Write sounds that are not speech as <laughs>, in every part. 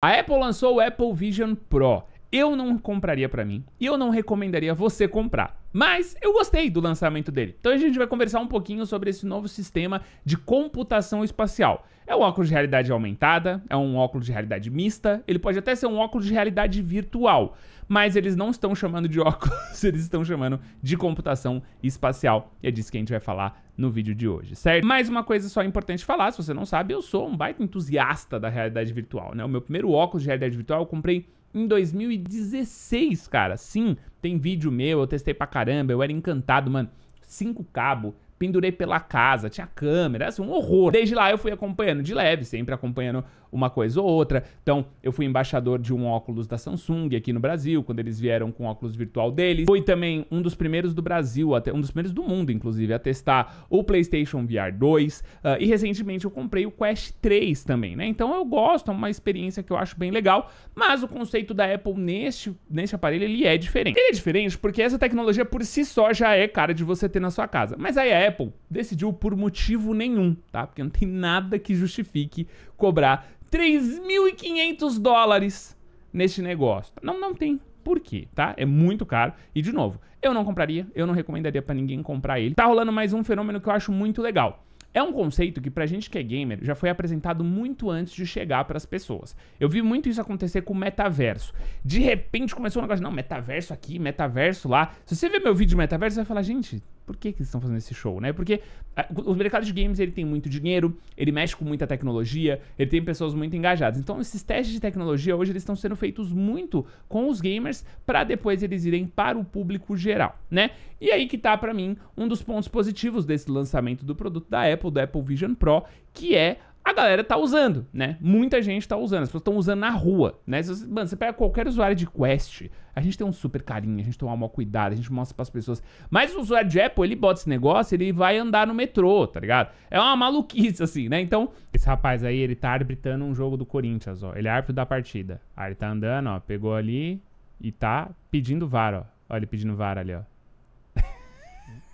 A Apple lançou o Apple Vision Pro eu não compraria para mim e eu não recomendaria você comprar. Mas eu gostei do lançamento dele. Então a gente vai conversar um pouquinho sobre esse novo sistema de computação espacial. É um óculos de realidade aumentada, é um óculos de realidade mista, ele pode até ser um óculos de realidade virtual, mas eles não estão chamando de <laughs> óculos, eles estão chamando de computação espacial. E é disso que a gente vai falar no vídeo de hoje, certo? Mais uma coisa só importante falar, se você não sabe, eu sou um baita entusiasta da realidade virtual, né? O meu primeiro óculos de realidade virtual eu comprei em 2016, cara. Sim, tem vídeo meu, eu testei pra caramba, eu era encantado, mano. Cinco cabo, pendurei pela casa, tinha câmera, assim, um horror. Desde lá eu fui acompanhando de leve, sempre acompanhando uma coisa ou outra. Então, eu fui embaixador de um óculos da Samsung aqui no Brasil, quando eles vieram com o óculos virtual deles. Fui também um dos primeiros do Brasil, até um dos primeiros do mundo, inclusive, a testar o PlayStation VR 2. Uh, e recentemente eu comprei o Quest 3 também, né? Então eu gosto, é uma experiência que eu acho bem legal, mas o conceito da Apple neste, neste aparelho, ele é diferente. Ele é diferente porque essa tecnologia por si só já é cara de você ter na sua casa. Mas aí a Apple decidiu por motivo nenhum, tá? Porque não tem nada que justifique cobrar 3.500 dólares neste negócio. Não, não tem por quê, tá? É muito caro. E, de novo, eu não compraria, eu não recomendaria para ninguém comprar ele. Tá rolando mais um fenômeno que eu acho muito legal. É um conceito que pra gente que é gamer já foi apresentado muito antes de chegar para as pessoas. Eu vi muito isso acontecer com o metaverso. De repente começou um negócio, não, metaverso aqui, metaverso lá. Se você ver meu vídeo de metaverso, você vai falar, gente, por que, que eles estão fazendo esse show, né? Porque a, ah, o mercado de games ele tem muito dinheiro, ele mexe com muita tecnologia, ele tem pessoas muito engajadas. Então esses testes de tecnologia hoje eles estão sendo feitos muito com os gamers para depois eles irem para o público geral, né? E aí que tá para mim um dos pontos positivos desse lançamento do produto da Apple, do Apple Vision Pro, que é a galera tá usando, né? Muita gente tá usando, as pessoas estão usando na rua, né? Você, mano, você pega qualquer usuário de Quest, a gente tem um super carinho, a gente toma um maior cuidado, a gente mostra pras pessoas. Mas o usuário de Apple, ele bota esse negócio, ele vai andar no metrô, tá ligado? É uma maluquice, assim, né? Então, esse rapaz aí, ele tá arbitrando um jogo do Corinthians, ó. Ele é árbitro da partida. Aí ele tá andando, ó, pegou ali e tá pedindo VAR, ó. Olha ele pedindo VAR ali, ó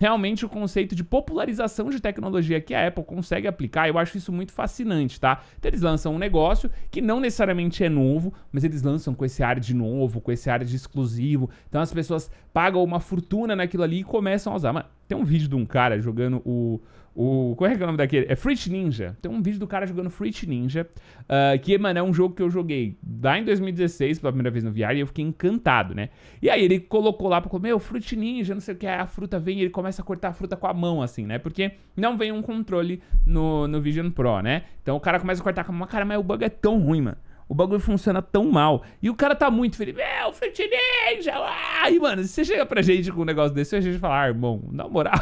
realmente o conceito de popularização de tecnologia que a Apple consegue aplicar, eu acho isso muito fascinante, tá? Então eles lançam um negócio que não necessariamente é novo, mas eles lançam com esse ar de novo, com esse ar de exclusivo. Então as pessoas pagam uma fortuna naquilo ali e começam a usar. Mas tem um vídeo de um cara jogando o o, como é que é o nome daquele? É Fruit Ninja. Tem um vídeo do cara jogando Fruit Ninja. Uh, que, mano, é um jogo que eu joguei lá em 2016, pela primeira vez no VR, e eu fiquei encantado, né? E aí ele colocou lá, comer meu, Fruit Ninja, não sei o que, aí a fruta vem e ele começa a cortar a fruta com a mão, assim, né? Porque não vem um controle no, no Vision Pro, né? Então o cara começa a cortar com a mão, cara, mas o bug é tão ruim, mano. O bagulho funciona tão mal. E o cara tá muito feliz. Meu, Fruit Ninja! Ai, mano, se você chega pra gente com um negócio desse, a gente fala, ah, irmão, na moral.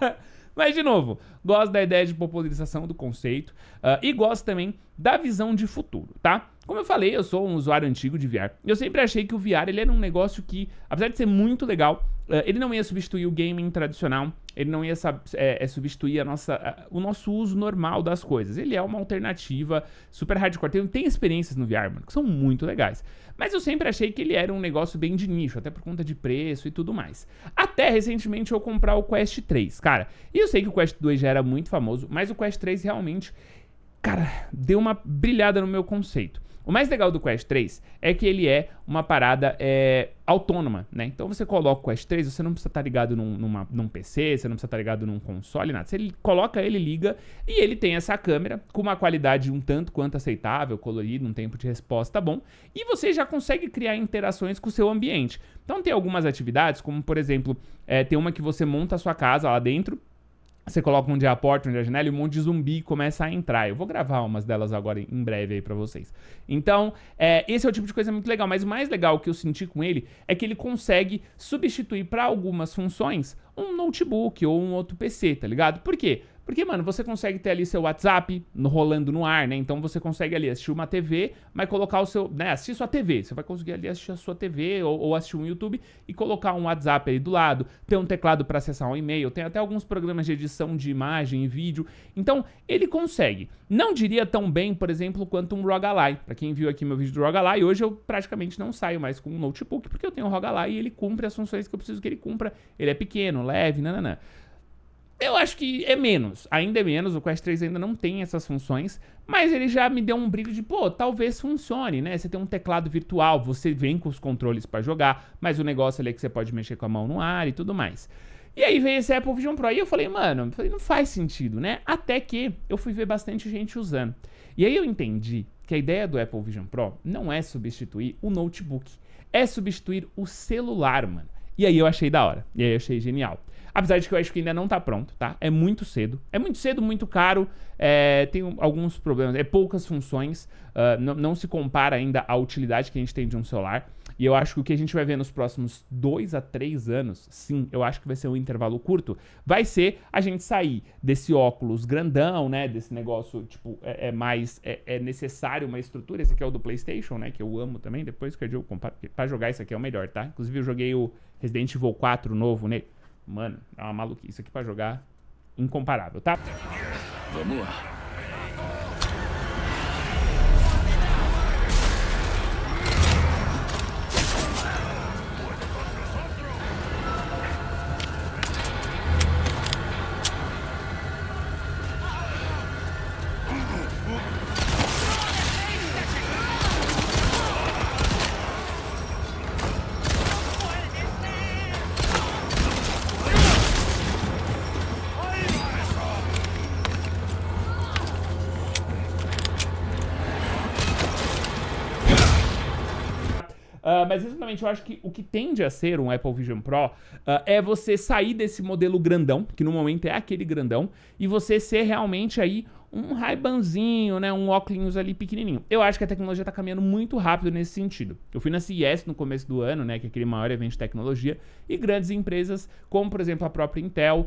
<laughs> Mas, de novo, gosto da ideia de popularização do conceito uh, e gosto também da visão de futuro, tá? Como eu falei, eu sou um usuário antigo de VR. Eu sempre achei que o VR ele era um negócio que, apesar de ser muito legal, eh, ele não ia substituir o gaming tradicional, ele não ia é, substituir a nossa, o nosso uso normal das coisas. Ele é uma alternativa super hardcore. Tem, tem experiências no VR, mano, que são muito legais. Mas eu sempre achei que ele era um negócio bem de nicho, até por conta de preço e tudo mais. Até recentemente eu comprar o Quest 3, cara. E eu sei que o Quest 2 já era muito famoso, mas o Quest 3 realmente, cara, deu uma brilhada no meu conceito. O mais legal do Quest 3 é que ele é uma parada é, autônoma, né? Então você coloca o Quest 3, você não precisa estar tá ligado num, numa, num PC, você não precisa estar tá ligado num console, nada. Você coloca ele, liga e ele tem essa câmera com uma qualidade um tanto quanto aceitável, colorido, um tempo de resposta bom. E você já consegue criar interações com o seu ambiente. Então tem algumas atividades, como por exemplo, é, tem uma que você monta a sua casa lá dentro você coloca um dia a porta, um dia a janela e um monte de zumbi começa a entrar. Eu vou gravar umas delas agora em breve aí pra vocês. Então, é, esse é o tipo de coisa muito legal. Mas o mais legal que eu senti com ele é que ele consegue substituir para algumas funções um notebook ou um outro PC, tá ligado? Por quê? Porque, mano, você consegue ter ali seu WhatsApp no, rolando no ar, né? Então você consegue ali assistir uma TV, mas colocar o seu. Né, assistir sua TV. Você vai conseguir ali assistir a sua TV ou, ou assistir um YouTube e colocar um WhatsApp aí do lado, ter um teclado para acessar um e-mail, tem até alguns programas de edição de imagem e vídeo. Então, ele consegue. Não diria tão bem, por exemplo, quanto um Rogalai. Para quem viu aqui meu vídeo do Rogalai, hoje eu praticamente não saio mais com um notebook, porque eu tenho o Rogalai e ele cumpre as funções que eu preciso que ele cumpra. Ele é pequeno, leve, nananã. Eu acho que é menos, ainda é menos, o Quest 3 ainda não tem essas funções, mas ele já me deu um brilho de, pô, talvez funcione, né? Você tem um teclado virtual, você vem com os controles para jogar, mas o negócio ali é que você pode mexer com a mão no ar e tudo mais. E aí veio esse Apple Vision Pro e eu falei, mano, não faz sentido, né? Até que eu fui ver bastante gente usando. E aí eu entendi que a ideia do Apple Vision Pro não é substituir o notebook, é substituir o celular, mano. E aí eu achei da hora, e aí eu achei genial. Apesar de que eu acho que ainda não tá pronto, tá? É muito cedo. É muito cedo, muito caro. É, tem alguns problemas. É poucas funções. Uh, não, não se compara ainda à utilidade que a gente tem de um celular. E eu acho que o que a gente vai ver nos próximos dois a três anos, sim, eu acho que vai ser um intervalo curto, vai ser a gente sair desse óculos grandão, né? Desse negócio, tipo, é, é mais. É, é, necessário uma estrutura. Esse aqui é o do PlayStation, né? Que eu amo também. Depois que eu comparo. Pra jogar esse aqui é o melhor, tá? Inclusive, eu joguei o Resident Evil 4 novo nele. Né? Mano, é uma maluquice isso aqui pra jogar incomparável, tá? Vamos lá. Ah, mas exatamente, eu acho que o que tende a ser um Apple Vision Pro uh, é você sair desse modelo grandão, que no momento é aquele grandão, e você ser realmente aí um raibanzinho, né, um óculos ali pequenininho. Eu acho que a tecnologia está caminhando muito rápido nesse sentido. Eu fui na CES no começo do ano, né, que é aquele maior evento de tecnologia, e grandes empresas, como por exemplo a própria Intel uh,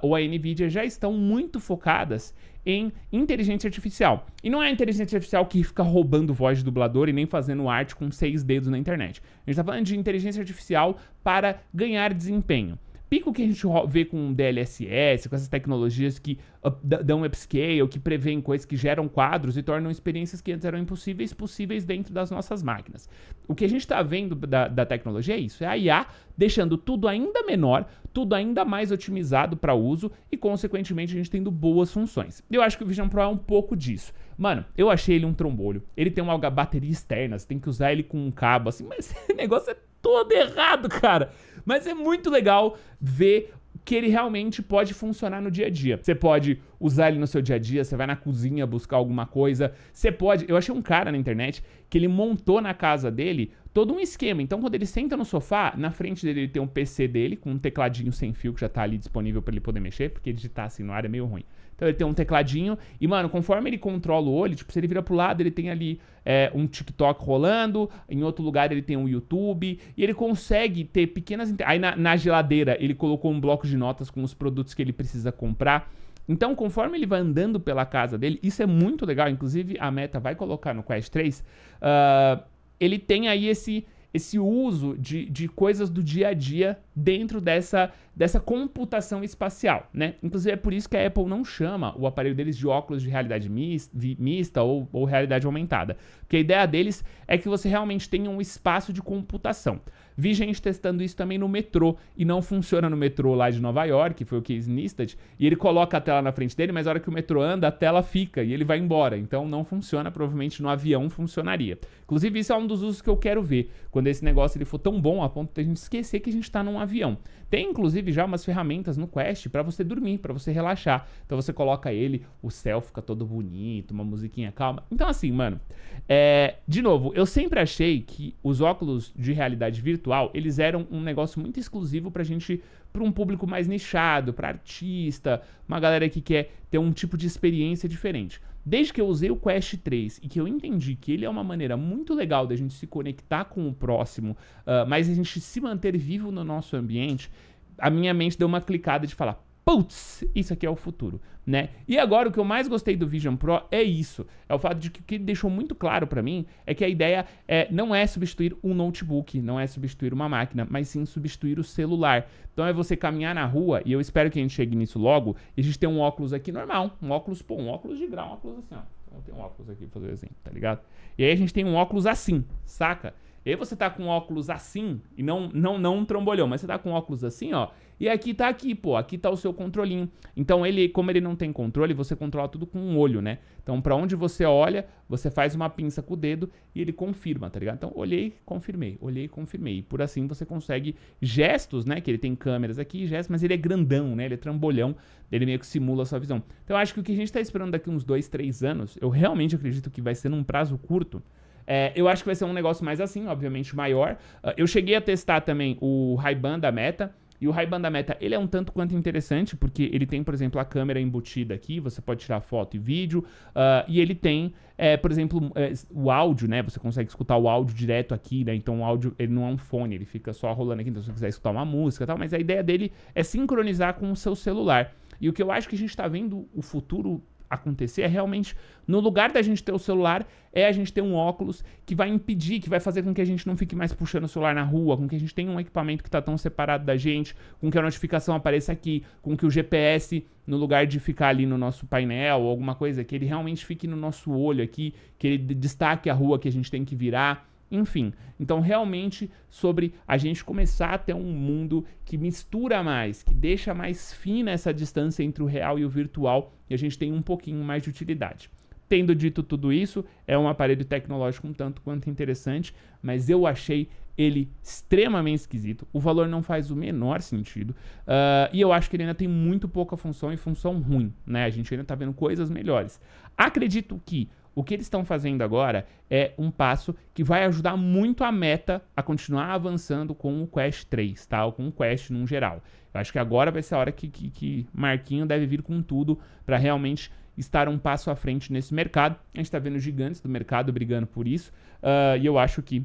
ou a Nvidia, já estão muito focadas em inteligência artificial. E não é a inteligência artificial que fica roubando voz de dublador e nem fazendo arte com seis dedos na internet. A gente está falando de inteligência artificial para ganhar desempenho pico que a gente vê com DLSS, com essas tecnologias que dão upscale, que prevêem coisas que geram quadros e tornam experiências que antes eram impossíveis possíveis dentro das nossas máquinas. O que a gente está vendo da, da, tecnologia é isso: é a IA deixando tudo ainda menor, tudo ainda mais otimizado para uso e, consequentemente, a gente tendo boas funções. Eu acho que o Vision Pro é um pouco disso. Mano, eu achei ele um trombolho. Ele tem uma bateria externa, você tem que usar ele com um cabo, assim, mas <laughs> esse negócio é todo errado, cara. Mas é muito legal ver que ele realmente pode funcionar no dia a dia. Você pode usar ele no seu dia a dia, você vai na cozinha buscar alguma coisa. Você pode. Eu achei um cara na internet que ele montou na casa dele todo um esquema. Então, quando ele senta no sofá, na frente dele ele tem um PC dele, com um tecladinho sem fio que já tá ali disponível para ele poder mexer, porque digitar assim no ar é meio ruim. Então ele tem um tecladinho e, mano, conforme ele controla o olho, tipo, se ele vira pro lado, ele tem ali é, um TikTok rolando, em outro lugar ele tem um YouTube, e ele consegue ter pequenas... Aí na, na geladeira ele colocou um bloco de notas com os produtos que ele precisa comprar. Então, conforme ele vai andando pela casa dele, isso é muito legal. Inclusive, a Meta vai colocar no Quest 3. Uh, ah, ele tem aí esse esse uso de, de coisas do dia a dia dentro dessa, dessa computação espacial, né? Inclusive é por isso que a Apple não chama o aparelho deles de óculos de realidade mista ou, ou realidade aumentada, porque a ideia deles é que você realmente tenha um espaço de computação. Vi gente testando isso também no metrô e não funciona no metrô lá de Nova York, foi o Case Nistad, e ele coloca a tela na frente dele, mas a hora que o metrô anda, a tela fica e ele vai embora. Então não funciona, provavelmente no avião funcionaria. Inclusive, isso é um dos usos que eu quero ver, quando esse negócio ele for tão bom a ponto de a gente esquecer que a gente está num avião. Tem inclusive já umas ferramentas no Quest para você dormir, para você relaxar. Então você coloca ele, o céu fica todo bonito, uma musiquinha calma. Então assim, mano, é, de novo, eu sempre achei que os óculos de realidade virtual virtual, eles eram um negócio muito exclusivo pra gente, para um público mais nichado, para artista, uma galera que quer ter um tipo de experiência diferente. Desde que eu usei o Quest 3 e que eu entendi que ele é uma maneira muito legal da gente se conectar com o próximo, uh, mas a gente se manter vivo no nosso ambiente, a minha mente deu uma clicada de falar, putz, isso aqui é o futuro, né? E agora o que eu mais gostei do Vision Pro é isso, é o fato de que o que ele deixou muito claro para mim é que a ideia é, não é substituir um notebook, não é substituir uma máquina, mas sim substituir o celular. Então é você caminhar na rua, e eu espero que a gente chegue nisso logo, e a gente tem um óculos aqui normal, um óculos, pô, um óculos de grau, um óculos assim, ó. Então tem um óculos aqui pra fazer o exemplo, tá ligado? E aí a gente tem um óculos assim, saca? E aí você tá com óculos assim, e não, não, não um trambolhão, mas você tá com óculos assim, ó. E aqui tá aqui, pô, aqui tá o seu controlinho. Então ele, como ele não tem controle, você controla tudo com um olho, né? Então para onde você olha, você faz uma pinça com o dedo e ele confirma, tá ligado? Então olhei, confirmei, olhei, confirmei. E por assim você consegue gestos, né? Que ele tem câmeras aqui, gestos, mas ele é grandão, né? Ele é trambolhão, ele meio que simula a sua visão. Então eu acho que o que a gente tá esperando daqui uns dois, três anos, eu realmente acredito que vai ser num prazo curto é, eu acho que vai ser um negócio mais assim, obviamente maior. Uh, eu cheguei a testar também o Ray-Ban da Meta. E o Ray-Ban da Meta, ele é um tanto quanto interessante, porque ele tem, por exemplo, a câmera embutida aqui, você pode tirar foto e vídeo, uh, e ele tem, é, por exemplo, é, o áudio, né? Você consegue escutar o áudio direto aqui, né? Então o áudio, ele não é um fone, ele fica só rolando aqui, então se você quiser escutar uma música e tal, mas a ideia dele é sincronizar com o seu celular. E o que eu acho que a gente está vendo o futuro acontecer é realmente no lugar da gente ter o celular, é a gente ter um óculos que vai impedir, que vai fazer com que a gente não fique mais puxando o celular na rua, com que a gente tenha um equipamento que está tão separado da gente, com que a notificação apareça aqui, com que o GPS, no lugar de ficar ali no nosso painel ou alguma coisa, que ele realmente fique no nosso olho aqui, que ele destaque a rua que a gente tem que virar enfim, então realmente sobre a gente começar a ter um mundo que mistura mais, que deixa mais fina essa distância entre o real e o virtual e a gente tem um pouquinho mais de utilidade. Tendo dito tudo isso, é um aparelho tecnológico um tanto quanto interessante, mas eu achei ele extremamente esquisito. O valor não faz o menor sentido. Uh, e eu acho que ele ainda tem muito pouca função e função ruim, né? A gente ainda tá vendo coisas melhores. Acredito que o que eles estão fazendo agora é um passo que vai ajudar muito a Meta a continuar avançando com o Quest 3, tá? Ou com o Quest num geral. Eu acho que agora vai ser a hora que, que, que Marquinho deve vir com tudo para realmente estar um passo à frente nesse mercado. A gente está vendo gigantes do mercado brigando por isso. Uh, e eu acho que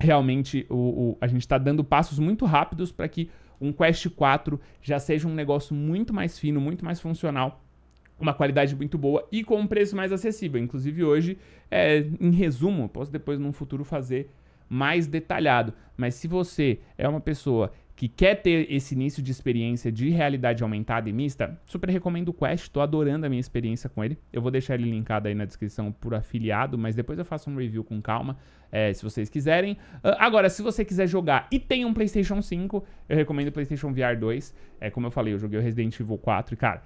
realmente o, o a gente está dando passos muito rápidos para que um Quest 4 já seja um negócio muito mais fino, muito mais funcional uma qualidade muito boa e com um preço mais acessível. Inclusive hoje, é, em resumo, posso depois num futuro fazer mais detalhado. Mas se você é uma pessoa que quer ter esse início de experiência de realidade aumentada e mista, super recomendo o Quest, estou adorando a minha experiência com ele. Eu vou deixar ele linkado aí na descrição por afiliado, mas depois eu faço um review com calma, é, se vocês quiserem. Uh, agora, se você quiser jogar e tem um PlayStation 5, eu recomendo o PlayStation VR 2. É como eu falei, eu joguei o Resident Evil 4 e, cara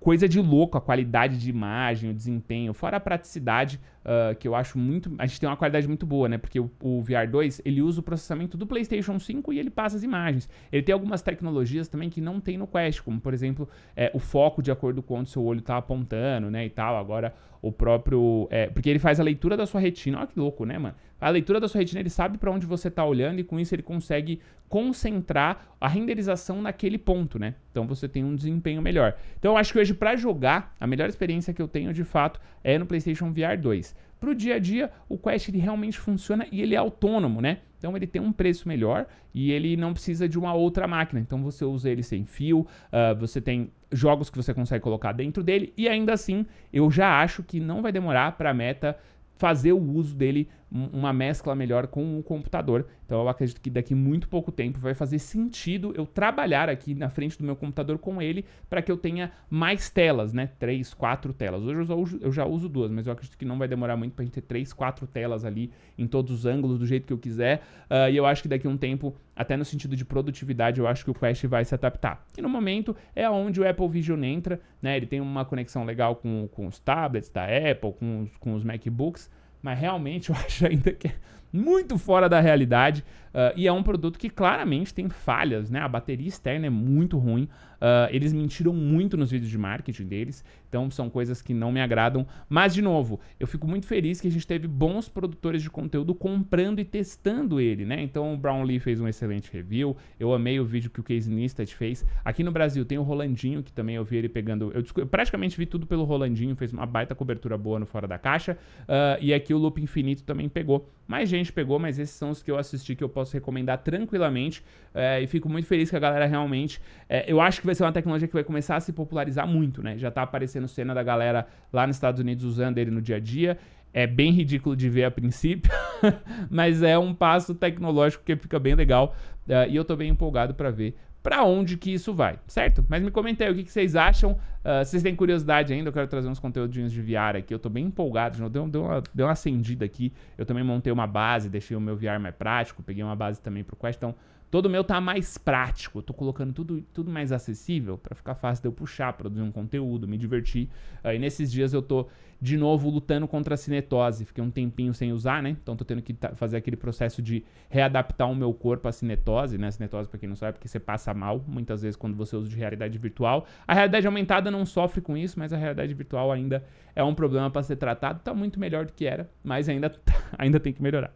coisa de louco a qualidade de imagem, o desempenho, fora a praticidade Uh, que eu acho muito. A gente tem uma qualidade muito boa, né? Porque o, o, VR 2 ele usa o processamento do PlayStation 5 e ele passa as imagens. Ele tem algumas tecnologias também que não tem no Quest, como por exemplo é, o foco de acordo com onde seu olho tá apontando, né? E tal. Agora o próprio. É, porque ele faz a leitura da sua retina. Olha que louco, né, mano? A leitura da sua retina, ele sabe para onde você tá olhando e com isso ele consegue concentrar a renderização naquele ponto, né? Então você tem um desempenho melhor. Então eu acho que hoje para jogar, a melhor experiência que eu tenho de fato é no PlayStation VR 2. Para o dia a dia, o Quest ele realmente funciona e ele é autônomo, né? Então ele tem um preço melhor e ele não precisa de uma outra máquina. Então você usa ele sem fio, uh, você tem jogos que você consegue colocar dentro dele e ainda assim eu já acho que não vai demorar para a Meta fazer o uso dele uma mescla melhor com o computador. Então eu acredito que daqui muito pouco tempo vai fazer sentido eu trabalhar aqui na frente do meu computador com ele para que eu tenha mais telas, né? Três, quatro telas. Hoje eu já, uso, eu já uso duas, mas eu acredito que não vai demorar muito para a gente ter três, quatro telas ali em todos os ângulos do jeito que eu quiser. Uh, e eu acho que daqui um tempo até no sentido de produtividade, eu acho que o Quest vai se adaptar. E no momento é onde o Apple Vision entra, né? Ele tem uma conexão legal com, com os tablets da Apple, com com os MacBooks, mas realmente eu <laughs> acho ainda que é muito fora da realidade uh, e é um produto que claramente tem falhas, né? A bateria externa é muito ruim, uh, eles mentiram muito nos vídeos de marketing deles, então são coisas que não me agradam. Mas, de novo, eu fico muito feliz que a gente teve bons produtores de conteúdo comprando e testando ele, né? Então o Brownlee fez um excelente review, eu amei o vídeo que o Casey Nistat fez. Aqui no Brasil tem o Rolandinho, que também eu vi ele pegando... Eu, eu praticamente vi tudo pelo Rolandinho, fez uma baita cobertura boa no Fora da Caixa. Uh, e aqui aqui o Loop Infinito também pegou. Mais gente pegou, mas esses são os que eu assisti que eu posso recomendar tranquilamente. É, e fico muito feliz que a galera realmente. É, eu acho que vai ser uma tecnologia que vai começar a se popularizar muito, né? Já tá aparecendo cena da galera lá nos Estados Unidos usando ele no dia a dia. É bem ridículo de ver a princípio, <laughs> mas é um passo tecnológico que fica bem legal. É, e eu tô bem empolgado para ver para onde que isso vai, certo? Mas me comenta aí o que, que vocês acham. Uh, vocês têm curiosidade ainda, eu quero trazer uns conteúdinhos de VR aqui. Eu tô bem empolgado, já deu, deu, uma, deu uma acendida aqui. Eu também montei uma base, deixei o meu VR mais prático, peguei uma base também pro Quest. Então, Todo meu tá mais prático. Eu tô colocando tudo, tudo mais acessível para ficar fácil de eu puxar, produzir um conteúdo, me divertir. Aí uh, nesses dias eu tô de novo lutando contra a cinetose. Fiquei um tempinho sem usar, né? Então tô tendo que fazer aquele processo de readaptar o meu corpo à cinetose, né? A cinetose, pra quem não sabe, é porque você passa mal muitas vezes quando você usa de realidade virtual. A realidade aumentada não sofre com isso, mas a realidade virtual ainda é um problema para ser tratado. Tá muito melhor do que era, mas ainda, <laughs> ainda tem que melhorar.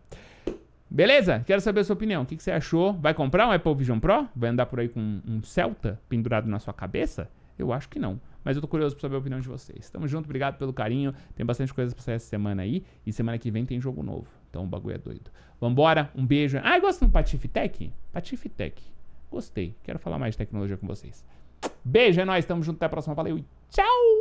Beleza? Quero saber a sua opinião. O que, que, você achou? Vai comprar um Apple Vision Pro? Vai andar por aí com um Celta pendurado na sua cabeça? Eu acho que não. Mas eu tô curioso pra saber a opinião de vocês. Tamo junto, obrigado pelo carinho. Tem bastante coisa pra sair essa semana aí. E semana que vem tem jogo novo. Então o bagulho é doido. Vambora, um beijo. Ah, gosta do Patife Tech? Patife Tech. Gostei. Quero falar mais de tecnologia com vocês. Beijo, é nóis. Tamo junto, até a próxima. Valeu e tchau!